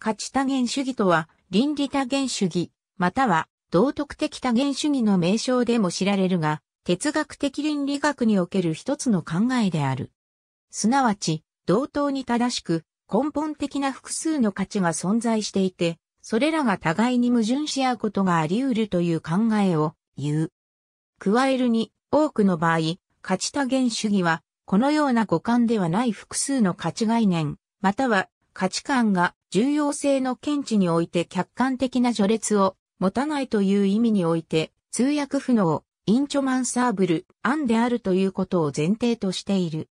価値多元主義とは、倫理多元主義、または道徳的多元主義の名称でも知られるが、哲学的倫理学における一つの考えである。すなわち、同等に正しく、根本的な複数の価値が存在していて、それらが互いに矛盾し合うことがあり得るという考えを言う。加えるに、多くの場合、価値多元主義は、このような互換ではない複数の価値概念、または価値観が重要性の見地において客観的な序列を持たないという意味において、通訳不能、インチョマンサーブル、案であるということを前提としている。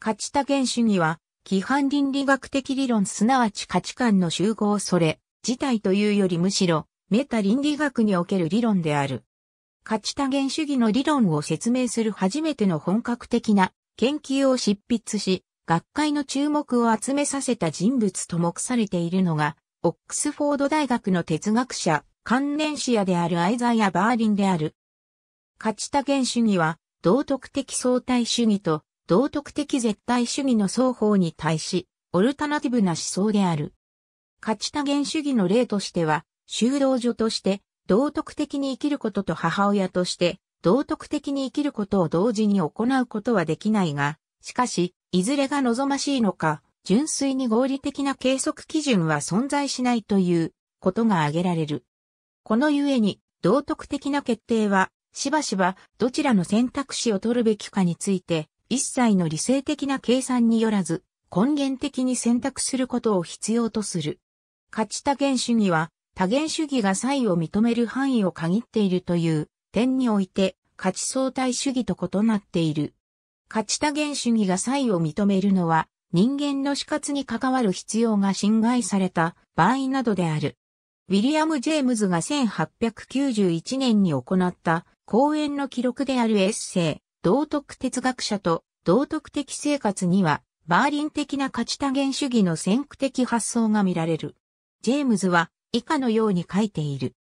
価値多元主義は、規範倫理学的理論すなわち価値観の集合それ、自体というよりむしろ、メタ倫理学における理論である。価値多元主義の理論を説明する初めての本格的な研究を執筆し、学会の注目を集めさせた人物と目されているのが、オックスフォード大学の哲学者、関連視野であるアイザイア・バーリンである。勝ち多元主義は、道徳的相対主義と道徳的絶対主義の双方に対し、オルタナティブな思想である。勝ち多元主義の例としては、修道女として道徳的に生きることと母親として道徳的に生きることを同時に行うことはできないが、しかし、いずれが望ましいのか、純粋に合理的な計測基準は存在しないということが挙げられる。このゆえに、道徳的な決定は、しばしばどちらの選択肢を取るべきかについて、一切の理性的な計算によらず、根源的に選択することを必要とする。価値多元主義は、多元主義が差異を認める範囲を限っているという点において、価値相対主義と異なっている。価値多元主義が差を認めるのは、人間の死活に関わる必要が侵害された場合などである。ウィリアム・ジェームズが1891年に行った講演の記録であるエッセイ、道徳哲学者と道徳的生活には、バーリン的な価値多元主義の先駆的発想が見られる。ジェームズは以下のように書いている。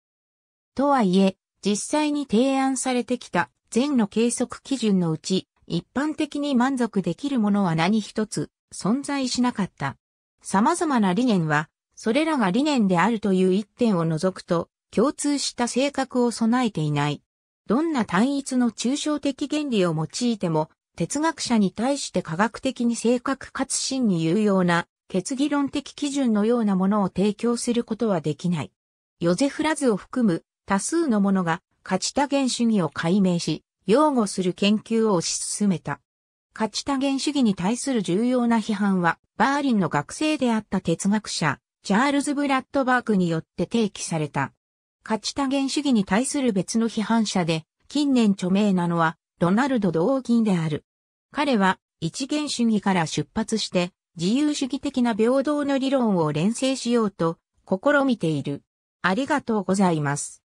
とはいえ、実際に提案されてきた前の計測基準のうち、一般的に満足できるものは何一つ存在しなかった。様々な理念は、それらが理念であるという一点を除くと、共通した性格を備えていない。どんな単一の抽象的原理を用いても、哲学者に対して科学的に正確かつ真に有用な、決議論的基準のようなものを提供することはできない。ヨゼフラズを含む多数のものが価値多元主義を解明し、擁護する研究を推し進めた。価値多元主義に対する重要な批判は、バーリンの学生であった哲学者、チャールズ・ブラッドバークによって提起された。価値多元主義に対する別の批判者で、近年著名なのは、ロナルド・ドーキンである。彼は、一元主義から出発して、自由主義的な平等の理論を連成しようと、試みている。ありがとうございます。